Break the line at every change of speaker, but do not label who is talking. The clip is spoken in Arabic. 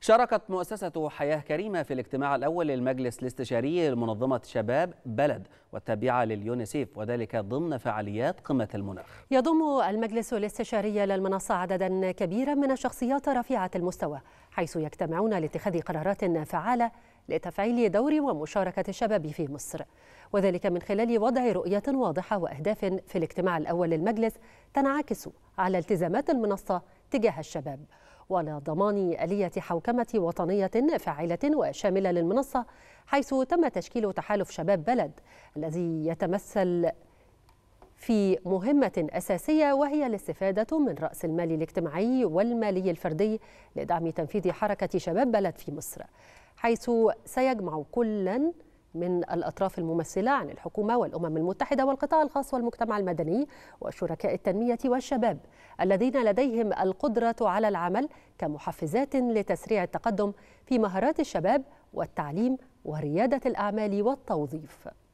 شاركت مؤسسة حياة كريمة في الاجتماع الأول للمجلس الاستشاري لمنظمة شباب بلد والتابعة لليونيسيف وذلك ضمن فعاليات قمة المناخ
يضم المجلس الاستشاري للمنصة عددا كبيرا من الشخصيات رفيعة المستوى حيث يجتمعون لاتخاذ قرارات فعالة لتفعيل دور ومشاركة الشباب في مصر وذلك من خلال وضع رؤية واضحة وأهداف في الاجتماع الأول للمجلس تنعكس على التزامات المنصة تجاه الشباب ولضمان آلية حوكمة وطنية فاعلة وشاملة للمنصة حيث تم تشكيل تحالف شباب بلد الذي يتمثل في مهمة أساسية وهي الاستفادة من رأس المال الاجتماعي والمالي الفردي لدعم تنفيذ حركة شباب بلد في مصر حيث سيجمع كلاً من الأطراف الممثلة عن الحكومة والأمم المتحدة والقطاع الخاص والمجتمع المدني وشركاء التنمية والشباب الذين لديهم القدرة على العمل كمحفزات لتسريع التقدم في مهارات الشباب والتعليم وريادة الأعمال والتوظيف